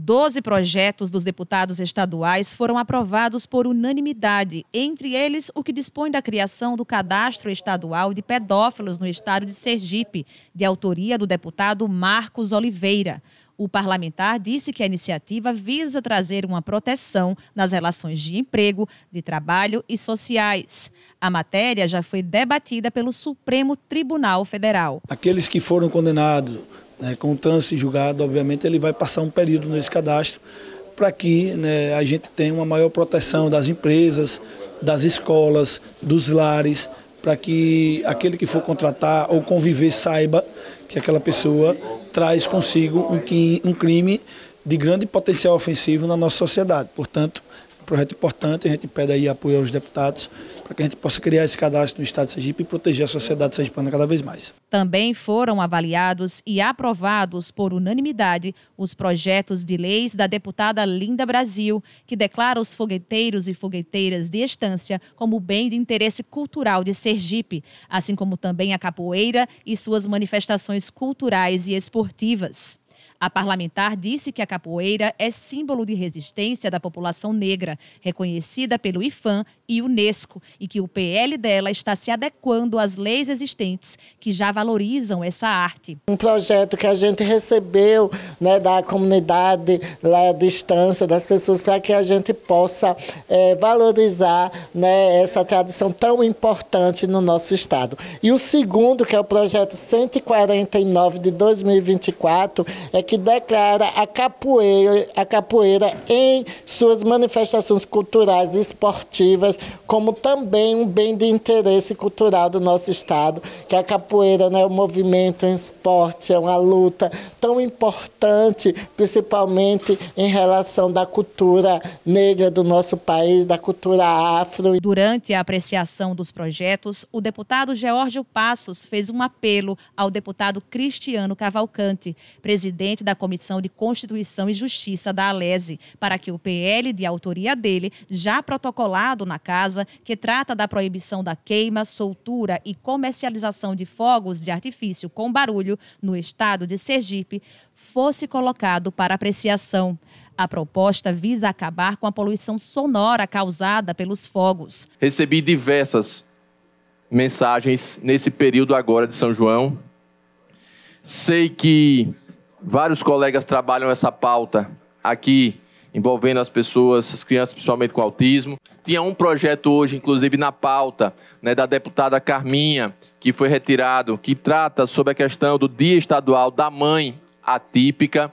Doze projetos dos deputados estaduais foram aprovados por unanimidade, entre eles o que dispõe da criação do Cadastro Estadual de Pedófilos no estado de Sergipe, de autoria do deputado Marcos Oliveira. O parlamentar disse que a iniciativa visa trazer uma proteção nas relações de emprego, de trabalho e sociais. A matéria já foi debatida pelo Supremo Tribunal Federal. Aqueles que foram condenados né, com o trânsito julgado, obviamente, ele vai passar um período nesse cadastro para que né, a gente tenha uma maior proteção das empresas, das escolas, dos lares, para que aquele que for contratar ou conviver saiba que aquela pessoa traz consigo um, um crime de grande potencial ofensivo na nossa sociedade. Portanto, projeto importante, a gente pede aí apoio aos deputados para que a gente possa criar esse cadastro no Estado de Sergipe e proteger a sociedade sergipana cada vez mais. Também foram avaliados e aprovados por unanimidade os projetos de leis da deputada Linda Brasil, que declara os fogueteiros e fogueteiras de estância como bem de interesse cultural de Sergipe, assim como também a capoeira e suas manifestações culturais e esportivas. A parlamentar disse que a capoeira é símbolo de resistência da população negra, reconhecida pelo IFAM e Unesco, e que o PL dela está se adequando às leis existentes que já valorizam essa arte. Um projeto que a gente recebeu né, da comunidade lá à distância, das pessoas, para que a gente possa é, valorizar né, essa tradição tão importante no nosso estado. E o segundo, que é o projeto 149 de 2024, é que declara a capoeira, a capoeira em suas manifestações culturais e esportivas como também um bem de interesse cultural do nosso Estado, que a capoeira né, é um movimento, é um esporte, é uma luta tão importante, principalmente em relação da cultura negra do nosso país, da cultura afro. Durante a apreciação dos projetos, o deputado Geórgio Passos fez um apelo ao deputado Cristiano Cavalcante, presidente presidente da Comissão de Constituição e Justiça da Alese, para que o PL de autoria dele, já protocolado na casa, que trata da proibição da queima, soltura e comercialização de fogos de artifício com barulho no estado de Sergipe, fosse colocado para apreciação. A proposta visa acabar com a poluição sonora causada pelos fogos. Recebi diversas mensagens nesse período agora de São João. Sei que Vários colegas trabalham essa pauta aqui, envolvendo as pessoas, as crianças principalmente com autismo. Tinha um projeto hoje, inclusive, na pauta né, da deputada Carminha, que foi retirado, que trata sobre a questão do Dia Estadual da Mãe Atípica.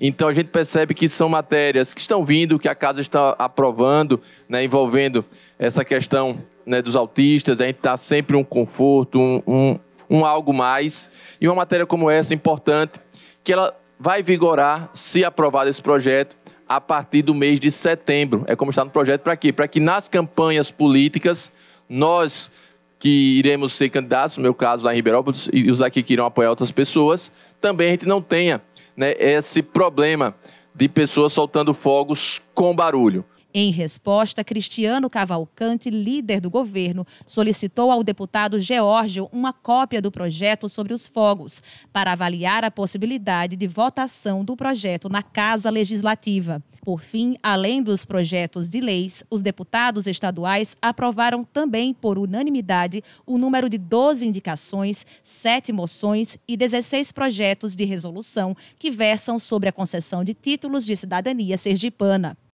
Então a gente percebe que são matérias que estão vindo, que a casa está aprovando, né, envolvendo essa questão né, dos autistas. A gente está sempre um conforto, um, um, um algo mais. E uma matéria como essa é importante que ela vai vigorar, se aprovado esse projeto, a partir do mês de setembro. É como está no projeto para quê? Para que nas campanhas políticas, nós que iremos ser candidatos, no meu caso lá em Ribeirópolis, e os aqui que irão apoiar outras pessoas, também a gente não tenha né, esse problema de pessoas soltando fogos com barulho. Em resposta, Cristiano Cavalcante, líder do governo, solicitou ao deputado Geórgio uma cópia do projeto sobre os fogos para avaliar a possibilidade de votação do projeto na Casa Legislativa. Por fim, além dos projetos de leis, os deputados estaduais aprovaram também por unanimidade o número de 12 indicações, 7 moções e 16 projetos de resolução que versam sobre a concessão de títulos de cidadania sergipana.